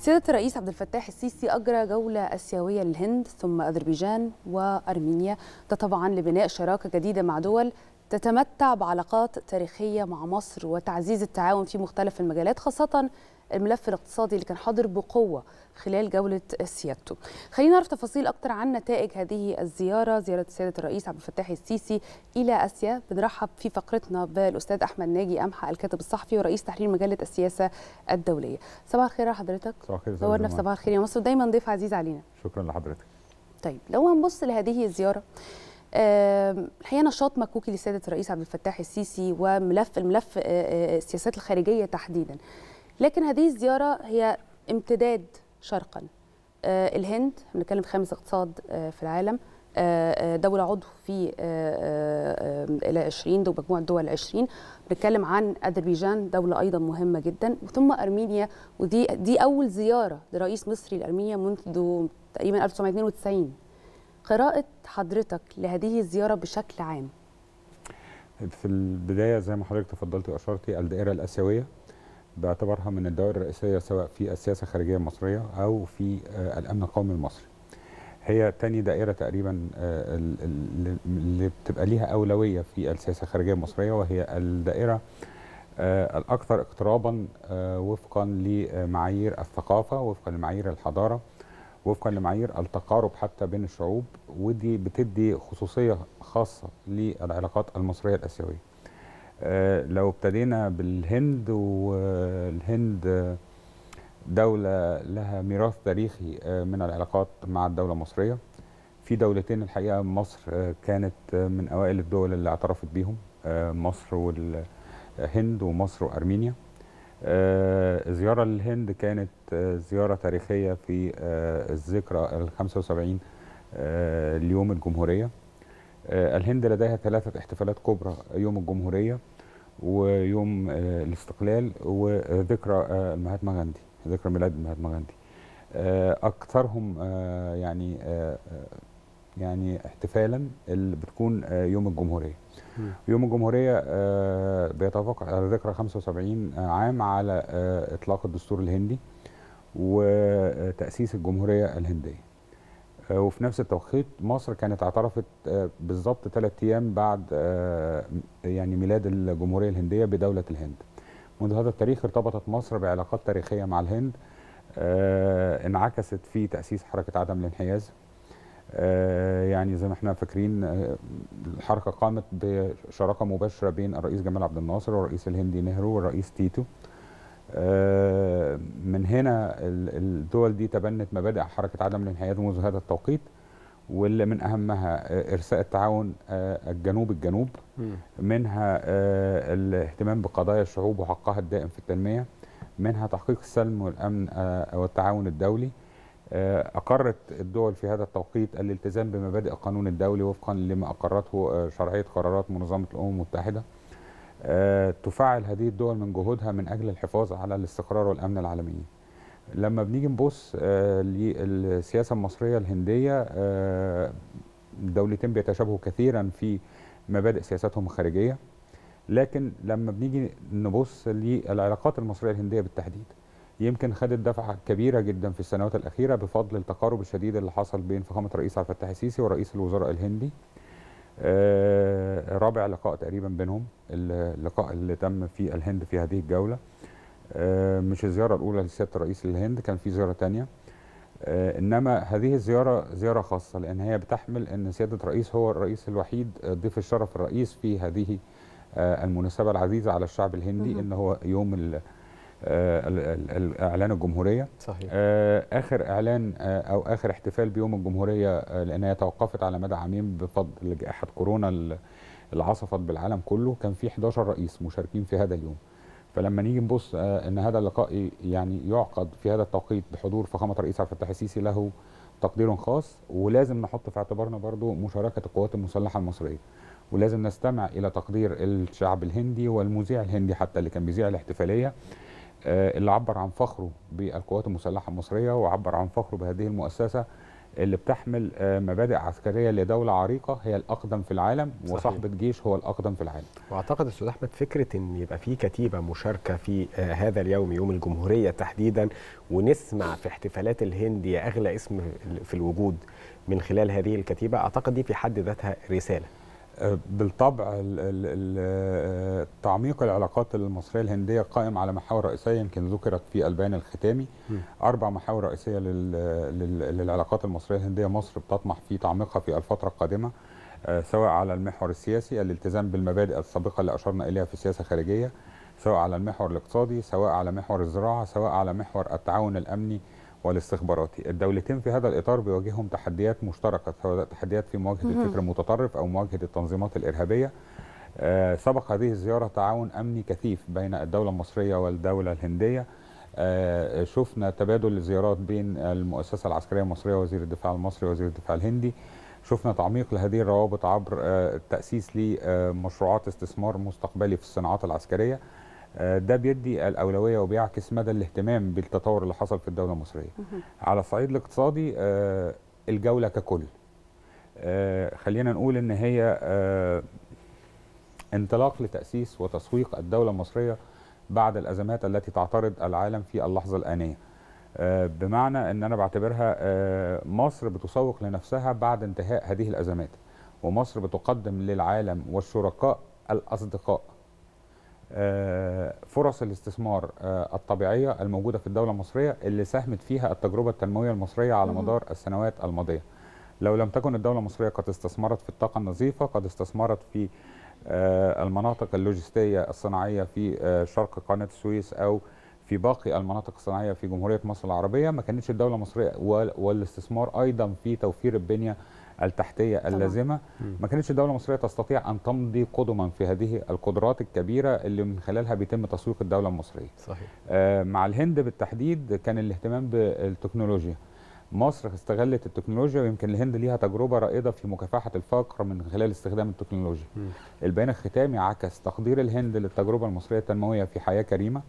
سيادة الرئيس عبد الفتاح السيسي أجرى جولة آسيوية للهند ثم أذربيجان وأرمينيا ده طبعا لبناء شراكة جديدة مع دول تتمتع بعلاقات تاريخية مع مصر وتعزيز التعاون في مختلف المجالات خاصة الملف الاقتصادي اللي كان حاضر بقوه خلال جوله سيادته. خلينا نعرف تفاصيل اكتر عن نتائج هذه الزياره، زياره سياده الرئيس عبد الفتاح السيسي الى اسيا، بنرحب في فقرتنا بالاستاذ احمد ناجي امحى الكاتب الصحفي ورئيس تحرير مجله السياسه الدوليه. صباح الخير يا حضرتك. صباح الخير. نورنا في صباح الخير يا مصر، دايما ضيف عزيز علينا. شكرا لحضرتك. طيب لو هنبص لهذه الزياره الحقيقه نشاط مكوكي لسياده الرئيس عبد الفتاح السيسي وملف الملف آه، آه، السياسات الخارجيه تحديدا لكن هذه الزيارة هي امتداد شرقا آه، الهند بنتكلم خامس اقتصاد آه، في العالم آه، دولة عضو في إلى 20 دول مجموعة دول 20 بنتكلم عن أذربيجان دولة أيضا مهمة جدا ثم أرمينيا ودي دي أول زيارة لرئيس مصري لأرمينيا منذ تقريبا 1992 قراءة حضرتك لهذه الزيارة بشكل عام في البداية زي ما حضرتك تفضلت وأشرتي الدائرة الآسيوية باعتبارها من الدوائر الرئيسيه سواء في السياسه الخارجيه المصريه او في آه، الامن القومي المصري. هي تاني دائره تقريبا آه، اللي بتبقى ليها اولويه في السياسه الخارجيه المصريه وهي الدائره آه، الاكثر اقترابا وفقا لمعايير الثقافه، وفقا لمعايير الحضاره، وفقا لمعايير التقارب حتى بين الشعوب ودي بتدي خصوصيه خاصه للعلاقات المصريه الاسيويه. آه، لو ابتدينا بالهند والهند آه، دولة لها ميراث تاريخي آه، من العلاقات مع الدولة المصرية في دولتين الحقيقة مصر كانت من أوائل الدول اللي اعترفت بيهم مصر والهند ومصر وأرمينيا زيارة للهند كانت زيارة تاريخية في الذكرى ال 75 ليوم الجمهورية الهند لديها ثلاثة احتفالات كبرى يوم الجمهورية ويوم آه، الاستقلال وذكرى المهاتما آه، غاندي ذكرى ميلاد المهاتما غاندي آه، اكثرهم يعني يعني احتفالا اللي بتكون يوم الجمهوريه يوم الجمهوريه بيتوافق على ذكرى 75 عام على اطلاق الدستور الهندي وتاسيس الجمهوريه الهنديه آه، وفي نفس التوقيت مصر كانت اعترفت آه، بالظبط ثلاث ايام بعد آه، يعني ميلاد الجمهوريه الهنديه بدوله الهند. منذ هذا التاريخ ارتبطت مصر بعلاقات تاريخيه مع الهند انعكست في تاسيس حركه عدم الانحياز. يعني زي ما احنا فاكرين الحركه قامت بشراكه مباشره بين الرئيس جمال عبد الناصر والرئيس الهندي نهرو والرئيس تيتو. الدول دي تبنت مبادئ حركه عدم الانحياز منذ هذا التوقيت واللي من اهمها آه، ارساء التعاون آه، الجنوب الجنوب منها آه، الاهتمام بقضايا الشعوب وحقها الدائم في التنميه منها تحقيق السلم والامن والتعاون الدولي أقرت الدول في هذا التوقيت الالتزام بمبادئ القانون الدولي وفقا لما أقرته شرعية قرارات منظمة الأمم المتحدة تفعل هذه الدول من جهودها من أجل الحفاظ على الاستقرار والأمن العالميين لما بنيجي نبص آه، للسياسه المصريه الهنديه الدولتين آه، بيتشابهوا كثيرا في مبادئ سياستهم الخارجيه لكن لما بنيجي نبص للعلاقات المصريه الهنديه بالتحديد يمكن خدت دفعه كبيره جدا في السنوات الاخيره بفضل التقارب الشديد اللي حصل بين فخامه الرئيس عبد الفتاح السيسي ورئيس الوزراء الهندي آه، رابع لقاء تقريبا بينهم اللقاء اللي تم في الهند في هذه الجوله آه، مش الزياره الاولى لسياده الرئيس للهند كان في زياره ثانيه آه، انما هذه الزياره زياره خاصه لان هي بتحمل ان سياده الرئيس هو الرئيس الوحيد آه، ضيف الشرف الرئيس في هذه المناسبه العزيزه على الشعب الهندي ان هو يوم اعلان الجمهوريه صحيح. اخر اعلان او اخر احتفال بيوم الجمهوريه لانها توقفت على مدى عامين بفضل جائحه كورونا اللي عصفت بالعالم كله كان في 11 رئيس مشاركين في هذا اليوم فلما نيجي نبص آه، ان هذا اللقاء يعني يعقد في هذا التوقيت بحضور فخامه الرئيس عبد الفتاح السيسي له تقدير خاص ولازم نحط في اعتبارنا برضو مشاركه القوات المسلحه المصريه ولازم نستمع الى تقدير الشعب الهندي والمذيع الهندي حتى اللي كان بيذيع الاحتفاليه آه، اللي عبر عن فخره بالقوات المسلحه المصريه وعبر عن فخره بهذه المؤسسه اللي بتحمل آه، مبادئ عسكريه لدوله عريقه هي الاقدم في العالم وصاحبه جيش هو الاقدم في العالم. واعتقد استاذ احمد فكره ان يبقى في كتيبه مشاركه في آه، هذا اليوم يوم الجمهوريه تحديدا ونسمع في احتفالات الهند يا اغلى اسم في الوجود من خلال هذه الكتيبه اعتقد دي في حد ذاتها رساله. بالطبع تعميق العلاقات المصريه الهنديه قائم على محاور رئيسيه يمكن ذكرت في البيان الختامي اربع محاور رئيسيه للعلاقات المصريه الهنديه مصر بتطمح في تعميقها في الفتره القادمه آه، سواء على المحور السياسي الالتزام بالمبادئ السابقه اللي اشرنا اليها في السياسه الخارجيه سواء على المحور الاقتصادي سواء على محور الزراعه سواء على محور التعاون الامني والاستخباراتي الدولتين في هذا الإطار بيواجههم تحديات مشتركة سواء تحديات في مواجهة الفكر المتطرف أو مواجهة التنظيمات الإرهابية آه، سبق هذه الزيارة تعاون أمني كثيف بين الدولة المصرية والدولة الهندية آه، شفنا تبادل الزيارات بين المؤسسة العسكرية المصرية وزير الدفاع المصري ووزير الدفاع الهندي شفنا تعميق لهذه الروابط عبر التأسيس آه، لمشروعات استثمار مستقبلي في الصناعات العسكرية آه، ده بيدي الاولويه وبيعكس مدى الاهتمام بالتطور اللي حصل في الدوله المصريه. على الصعيد الاقتصادي آه، الجوله ككل. آه، خلينا نقول ان هي انطلاق لتاسيس وتسويق الدوله المصريه بعد الازمات التي تعترض العالم في اللحظه الانيه. بمعنى ان انا بعتبرها مصر بتسوق لنفسها بعد انتهاء هذه الازمات. ومصر بتقدم للعالم والشركاء الاصدقاء آه، فرص الاستثمار آه، الطبيعيه الموجوده في الدوله المصريه اللي ساهمت فيها التجربه التنمويه المصريه على مدار السنوات الماضيه. لو لم تكن الدوله المصريه قد استثمرت في الطاقه النظيفه، قد استثمرت في آه، المناطق اللوجستيه الصناعيه في شرق قناه السويس او في باقي المناطق الصناعيه في جمهوريه مصر العربيه ما كانتش الدوله المصريه والاستثمار ايضا في توفير البنيه التحتيه اللازمه ما كانتش الدوله المصريه تستطيع ان تمضي قدما في هذه القدرات الكبيره اللي من خلالها بيتم تسويق الدوله المصريه صحيح. آه مع الهند بالتحديد كان الاهتمام بالتكنولوجيا مصر استغلت التكنولوجيا ويمكن الهند ليها تجربه رائده في مكافحه الفقر من خلال استخدام التكنولوجيا. م. البيان الختامي عكس تقدير الهند للتجربه المصريه التنمويه في حياه كريمه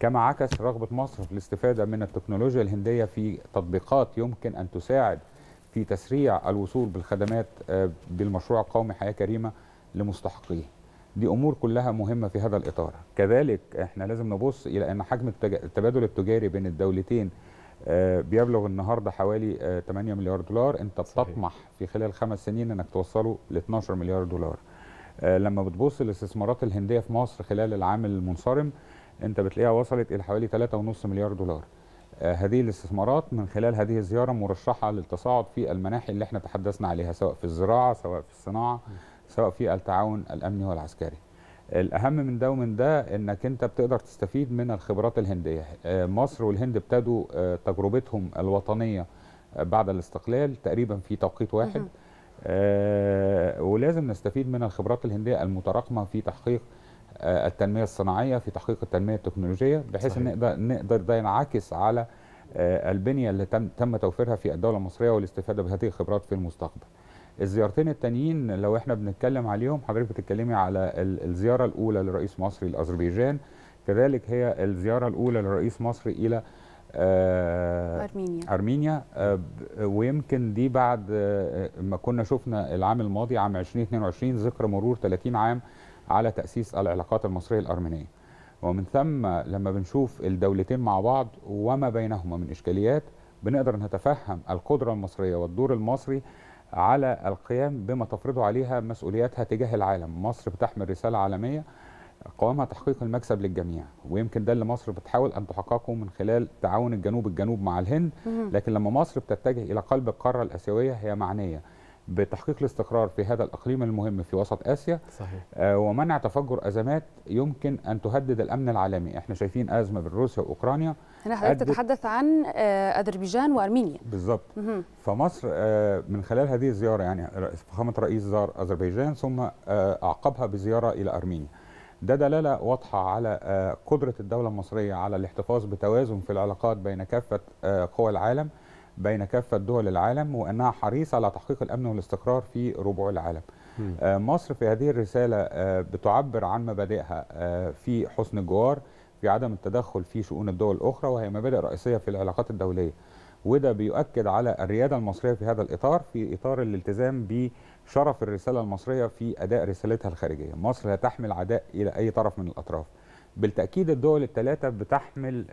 كما عكس رغبه مصر في الاستفاده من التكنولوجيا الهنديه في تطبيقات يمكن ان تساعد في تسريع الوصول بالخدمات آه، بالمشروع القومي حياه كريمه لمستحقيه. دي امور كلها مهمه في هذا الاطار. كذلك احنا لازم نبص الى ان حجم التبادل التجاري بين الدولتين آه، بيبلغ النهارده حوالي 8 آه، مليار دولار، انت صحيح. بتطمح في خلال خمس سنين انك توصله ل 12 مليار دولار. لما بتبص للاستثمارات الهنديه في مصر خلال العام المنصرم انت بتلاقيها وصلت الى حوالي 3.5 مليار دولار. آه، هذه الاستثمارات من خلال هذه الزيارة مرشحة للتصاعد في المناحي اللي احنا تحدثنا عليها سواء في الزراعة سواء في الصناعة سواء في التعاون الأمني والعسكري الأهم من ده ومن ده أنك أنت بتقدر تستفيد من الخبرات الهندية آه، مصر والهند ابتدوا آه، تجربتهم الوطنية بعد الاستقلال تقريبا في توقيت واحد ولازم نستفيد من الخبرات الهندية المتراكمة في تحقيق آه، التنميه الصناعيه في تحقيق التنميه التكنولوجيه بحيث صحيح. نقدر نقدر ده ينعكس على آه، البنيه اللي تم تم توفيرها في الدوله المصريه والاستفاده بهذه الخبرات في المستقبل. الزيارتين التانيين لو احنا بنتكلم عليهم حضرتك بتتكلمي على الزياره الاولى لرئيس مصر لاذربيجان كذلك هي الزياره الاولى لرئيس مصر الى آه، ارمينيا ارمينيا ويمكن دي بعد ما كنا شفنا العام الماضي عام 2022 ذكرى مرور 30 عام على تأسيس العلاقات المصرية الأرمينية ومن ثم لما بنشوف الدولتين مع بعض وما بينهما من إشكاليات بنقدر نتفهم القدرة المصرية والدور المصري على القيام بما تفرضه عليها مسؤولياتها تجاه العالم مصر بتحمل رسالة عالمية قوامها تحقيق المكسب للجميع ويمكن ده اللي مصر بتحاول ان تحققه من خلال تعاون الجنوب الجنوب مع الهند لكن لما مصر بتتجه الى قلب القاره الاسيويه هي معنيه بتحقيق الاستقرار في هذا الإقليم المهم في وسط آسيا صحيح. آه، ومنع تفجر أزمات يمكن أن تهدد الأمن العالمي احنا شايفين أزمة بين روسيا وأوكرانيا هنا حضرتك تتحدث عن آه، أذربيجان وأرمينيا بالظبط فمصر آه، من خلال هذه الزيارة يعني فخامة رئيس زار أذربيجان ثم أعقبها بزيارة إلى أرمينيا ده دلالة واضحة على قدرة الدولة المصرية على الاحتفاظ بتوازن في العلاقات بين كافة قوى العالم بين كافة دول العالم وأنها حريصة على تحقيق الأمن والاستقرار في ربع العالم آه، مصر في هذه الرسالة آه، بتعبر عن مبادئها آه، في حسن الجوار في عدم التدخل في شؤون الدول الأخرى وهي مبادئ رئيسية في العلاقات الدولية وده بيؤكد على الريادة المصرية في هذا الإطار في إطار الالتزام بشرف الرسالة المصرية في أداء رسالتها الخارجية مصر لا تحمل عداء إلى أي طرف من الأطراف بالتأكيد الدول الثلاثة بتحمل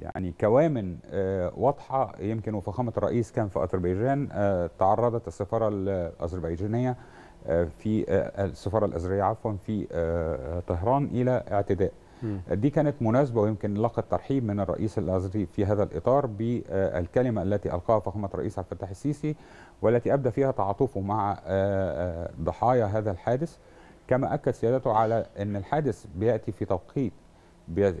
يعني كوامن آه، واضحه يمكن وفخامه الرئيس كان في اذربيجان آه، تعرضت السفاره الاذربيجانيه آه، في السفاره الازريه عفوا في طهران الى اعتداء دي كانت مناسبه ويمكن لقت ترحيب من الرئيس الازري في هذا الاطار بالكلمه التي القاها فخامه الرئيس عبد الفتاح السيسي والتي ابدى فيها تعاطفه مع ضحايا هذا الحادث كما اكد سيادته على ان الحادث بياتي في توقيت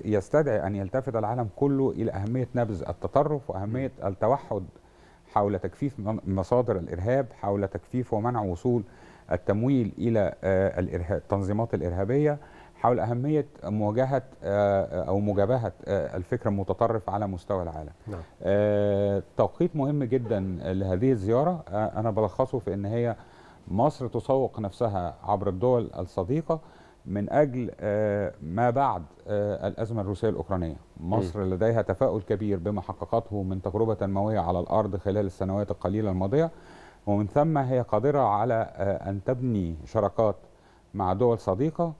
يستدعي أن يلتفت العالم كله إلى أهمية نبذ التطرف وأهمية التوحد حول تكفيف مصادر الإرهاب حول تكفيف ومنع وصول التمويل إلى آه، التنظيمات الإرهابية حول أهمية مواجهة آه، أو مجابهة آه، الفكر المتطرف على مستوى العالم نعم. توقيت مهم جدا لهذه الزيارة أنا بلخصه في أن هي مصر تسوق نفسها عبر الدول الصديقة من اجل آه، ما بعد آه، الازمه الروسيه الاوكرانيه مصر م. لديها تفاؤل كبير بما حققته من تجربه تنمويه على الارض خلال السنوات القليله الماضيه ومن ثم هي قادره على آه، ان تبني شراكات مع دول صديقه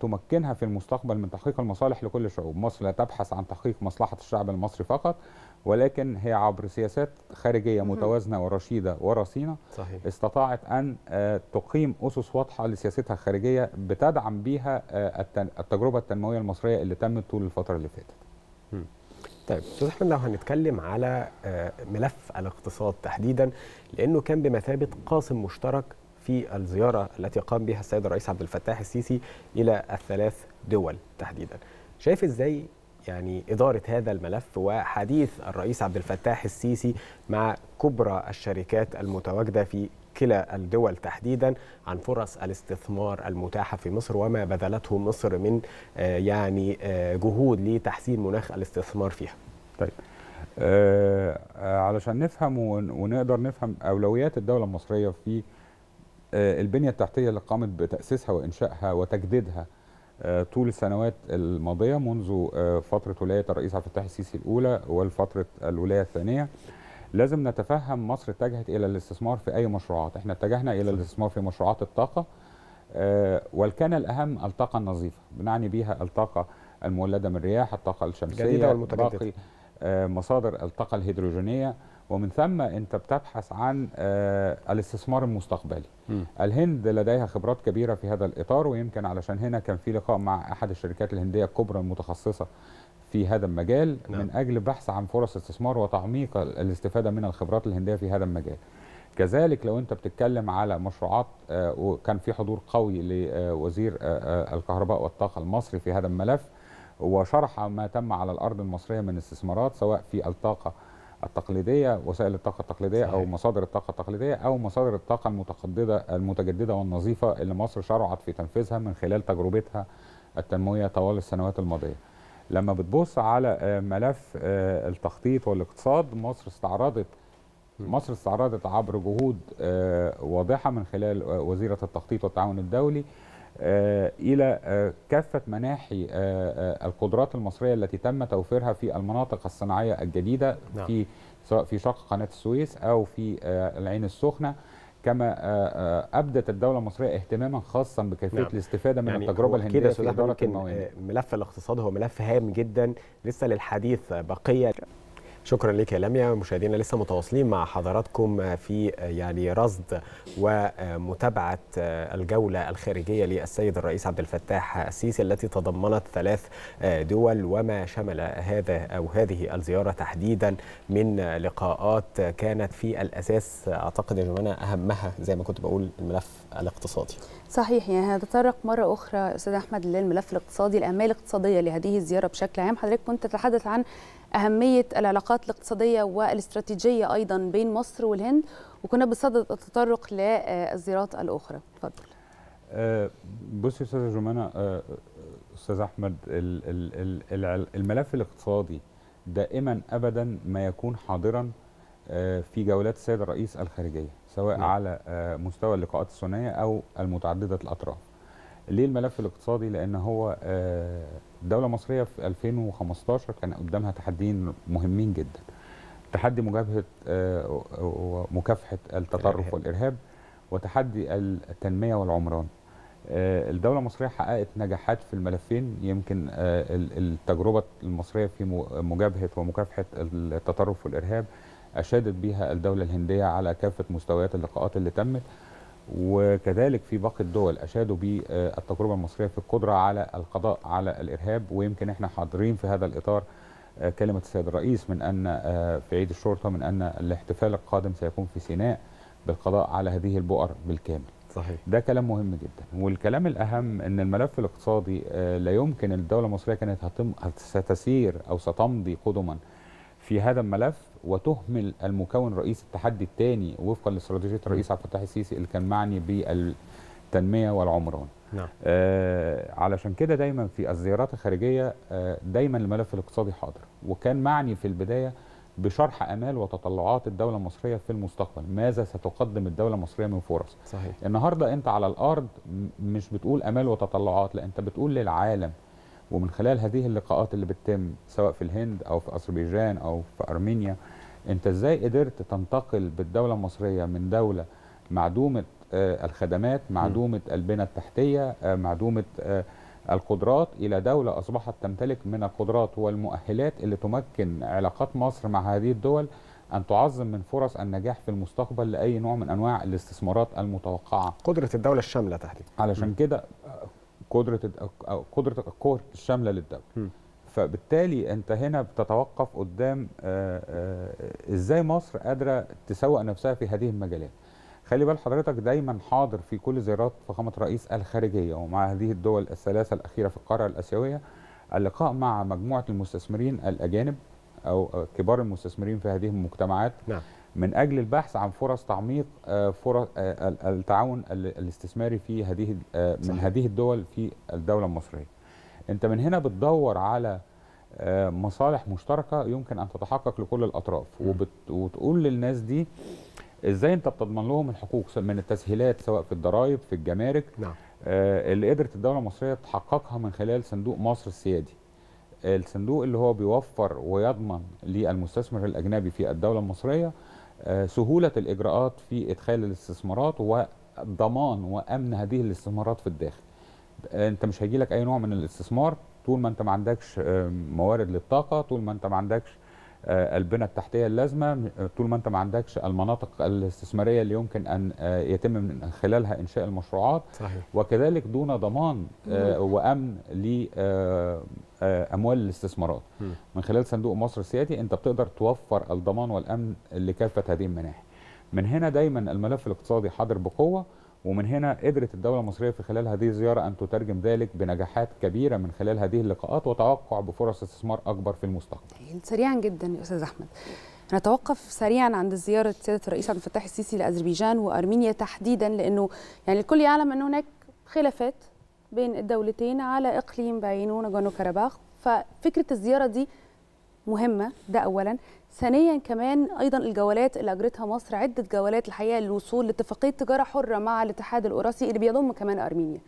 تمكنها في المستقبل من تحقيق المصالح لكل الشعوب مصر لا تبحث عن تحقيق مصلحه الشعب المصري فقط ولكن هي عبر سياسات خارجية متوازنة ورشيدة ورصينة صحيح. استطاعت أن آه، تقيم أسس واضحة لسياستها الخارجية بتدعم بيها آه، التجربة التنموية المصرية اللي تمت طول الفترة اللي فاتت طيب استاذ احمد لو هنتكلم على آه، ملف الاقتصاد تحديدا لانه كان بمثابه قاسم مشترك في الزياره التي قام بها السيد الرئيس عبد الفتاح السيسي الى الثلاث دول تحديدا شايف ازاي يعني إدارة هذا الملف وحديث الرئيس عبد الفتاح السيسي مع كبرى الشركات المتواجدة في كلا الدول تحديدا عن فرص الاستثمار المتاحه في مصر وما بذلته مصر من آه، يعني آه، جهود لتحسين مناخ الاستثمار فيها. طيب آه, آه، علشان نفهم ونقدر نفهم اولويات الدوله المصريه في آه البنيه التحتيه اللي قامت بتاسيسها وانشائها وتجديدها آه، طول السنوات الماضيه منذ آه، فتره ولايه الرئيس عبد الفتاح السيسي الاولى والفتره الولايه الثانيه لازم نتفهم مصر اتجهت الى الاستثمار في اي مشروعات احنا اتجهنا الى الاستثمار في مشروعات الطاقه آه، والكان الاهم الطاقه النظيفه بنعني بها الطاقه المولده من الرياح الطاقه الشمسيه باقي مصادر الطاقه الهيدروجينيه ومن ثم انت بتبحث عن آه، الاستثمار المستقبلي م. الهند لديها خبرات كبيره في هذا الاطار ويمكن علشان هنا كان في لقاء مع احد الشركات الهنديه الكبرى المتخصصه في هذا المجال نعم. من اجل بحث عن فرص استثمار وتعميق الاستفاده من الخبرات الهنديه في هذا المجال كذلك لو انت بتتكلم على مشروعات آه، وكان في حضور قوي لوزير آه، الكهرباء والطاقه المصري في هذا الملف وشرح ما تم على الارض المصريه من استثمارات سواء في الطاقه التقليديه وسائل الطاقه التقليديه صحيح. او مصادر الطاقه التقليديه او مصادر الطاقه المتقددة المتجدده والنظيفه اللي مصر شرعت في تنفيذها من خلال تجربتها التنمويه طوال السنوات الماضيه. لما بتبص على آه، ملف آه، التخطيط والاقتصاد مصر استعرضت مصر استعرضت عبر جهود آه، واضحه من خلال وزيره التخطيط والتعاون الدولي آه، إلى آه، كافة مناحي آه، القدرات المصرية التي تم توفيرها في المناطق الصناعية الجديدة نعم. في سواء في شق قناة السويس أو في العين السخنة كما ابدت الدوله المصريه اهتماما خاصا بكيفيه نعم. الاستفاده من يعني التجربه الهنديه في اداره الموانئ ملف الاقتصاد هو ملف هام جدا لسه للحديث بقيه شكرا لك يا لميا مشاهدينا لسه متواصلين مع حضراتكم في يعني رصد ومتابعه الجوله الخارجيه للسيد الرئيس عبد الفتاح السيسي التي تضمنت ثلاث دول وما شمل هذا او هذه الزياره تحديدا من لقاءات كانت في الاساس اعتقد يا جمانه اهمها زي ما كنت بقول الملف الاقتصادي صحيح يعني هنتطرق مرة أخرى أستاذ أحمد للملف الاقتصادي الاعمال الاقتصادية لهذه الزيارة بشكل عام حضرتك كنت تتحدث عن أهمية العلاقات الاقتصادية والاستراتيجية أيضا بين مصر والهند وكنا بصدد التطرق للزيارات الأخرى تفضل بص أه، بصي أستاذة جمانة أه، أستاذ أحمد الملف الاقتصادي دائما أبدا ما يكون حاضرا أه، في جولات السيد الرئيس الخارجية سواء نعم. على مستوى اللقاءات الثنائية أو المتعددة الأطراف ليه الملف الاقتصادي لان هو الدوله آه، المصريه في 2015 كان قدامها تحديين مهمين جدا تحدي مجابهه آه، ومكافحه التطرف والارهاب وتحدي التنميه والعمران آه، الدولة المصرية حققت نجاحات في الملفين يمكن التجربة المصرية في مجابهة ومكافحة التطرف والإرهاب أشادت بها الدولة الهندية على كافة مستويات اللقاءات اللي تمت وكذلك في باقي الدول اشادوا بالتجربه المصريه في القدره على القضاء على الارهاب ويمكن احنا حاضرين في هذا الاطار آه، كلمه السيد الرئيس من ان آه، في عيد الشرطه من ان الاحتفال القادم سيكون في سيناء بالقضاء على هذه البؤر بالكامل. صحيح. ده كلام مهم جدا والكلام الاهم ان الملف الاقتصادي آه، لا يمكن الدوله المصريه كانت هتم ستسير او ستمضي قدما في هذا الملف وتهمل المكون الرئيسي التحدي الثاني وفقا لاستراتيجيه الرئيس عبد الفتاح السيسي اللي كان معني بالتنميه والعمران. نعم. آه علشان كده دايما في الزيارات الخارجيه آه دايما الملف الاقتصادي حاضر وكان معني في البدايه بشرح امال وتطلعات الدوله المصريه في المستقبل، ماذا ستقدم الدوله المصريه من فرص؟ صحيح. النهارده انت على الارض مش بتقول امال وتطلعات، لا انت بتقول للعالم ومن خلال هذه اللقاءات اللي بتتم سواء في الهند او في اذربيجان او في ارمينيا انت ازاي قدرت تنتقل بالدوله المصريه من دوله معدومه آه، الخدمات معدومه البنى التحتيه آه، معدومه آه، القدرات الى دوله اصبحت تمتلك من القدرات والمؤهلات اللي تمكن علاقات مصر مع هذه الدول ان تعظم من فرص النجاح في المستقبل لاي نوع من انواع الاستثمارات المتوقعه. قدره الدوله الشامله تحديدا. علشان كده قدره او قدره القوه الشامله للدوله فبالتالي انت هنا بتتوقف قدام آآ آه، آآ آه، ازاي مصر قادره تسوق نفسها في هذه المجالات خلي بال حضرتك دايما حاضر في كل زيارات فخامه رئيس الخارجيه ومع هذه الدول الثلاثه الاخيره في القاره الاسيويه اللقاء مع مجموعه المستثمرين الاجانب او كبار المستثمرين في هذه المجتمعات نعم. من أجل البحث عن فرص تعميق آه، فرص آه، التعاون الاستثماري في هذه آه، من هذه الدول في الدولة المصرية أنت من هنا بتدور على مصالح مشتركة يمكن أن تتحقق لكل الأطراف وتقول للناس دي ازاي انت بتضمن لهم الحقوق من التسهيلات سواء في الضرائب في الجمارك نعم. اللي قدرت الدوله المصريه تحققها من خلال صندوق مصر السيادي الصندوق اللي هو بيوفر ويضمن للمستثمر الاجنبي في الدوله المصريه آه، سهولة الإجراءات في إدخال الاستثمارات وضمان وأمن هذه الاستثمارات في الداخل أنت مش هيجيلك أي نوع من الاستثمار طول ما أنت ما عندكش آه، موارد للطاقة طول ما أنت ما عندكش آه، البنى التحتيه اللازمه طول ما انت ما عندكش المناطق الاستثماريه اللي يمكن ان آه، يتم من خلالها انشاء المشروعات صحيح. وكذلك دون ضمان آه، وامن لاموال الاستثمارات من خلال صندوق مصر السيادي انت بتقدر توفر الضمان والامن لكافه هذه المناحي من هنا دايما الملف الاقتصادي حاضر بقوه ومن هنا قدرت الدولة المصرية في خلال هذه الزيارة أن تترجم ذلك بنجاحات كبيرة من خلال هذه اللقاءات وتوقع بفرص استثمار أكبر في المستقبل سريعا جدا يا أستاذ أحمد نتوقف سريعا عند زيارة سيادة الرئيس عبد الفتاح السيسي لأذربيجان وأرمينيا تحديدا لأنه يعني الكل يعلم أن هناك خلافات بين الدولتين على إقليم بعينه ناجورنو كاراباخ ففكرة الزيارة دي مهمة ده أولا ثانيا كمان ايضا الجولات اللي اجرتها مصر عده جولات الحقيقه للوصول لاتفاقيه تجاره حره مع الاتحاد الاوراسي اللي بيضم كمان ارمينيا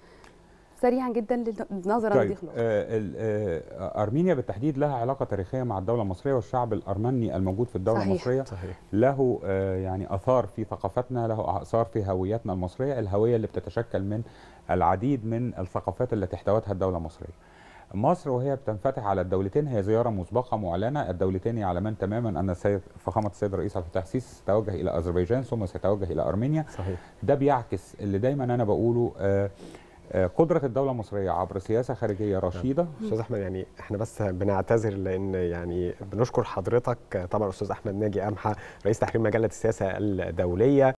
سريعا جدا نظرا طيب. لضيق آه،, آه ارمينيا بالتحديد لها علاقه تاريخيه مع الدوله المصريه والشعب الارمني الموجود في الدوله صحيح. المصريه صحيح. له آه، يعني اثار في ثقافتنا له اثار في هويتنا المصريه الهويه اللي بتتشكل من العديد من الثقافات التي احتوتها الدوله المصريه مصر وهي بتنفتح على الدولتين هي زيارة مسبقة معلنة الدولتين يعلمان تماما أن السيد فخامة السيد الرئيس عبد الفتاح سيتوجه إلى أذربيجان ثم سيتوجه إلى أرمينيا صحيح. ده بيعكس اللي دايما أنا بقوله آه، آه، قدرة الدولة المصرية عبر سياسة خارجية نعم. رشيدة أستاذ أحمد يعني إحنا بس بنعتذر لأن يعني بنشكر حضرتك طبعا أستاذ أحمد ناجي امحه رئيس تحرير مجلة السياسة الدولية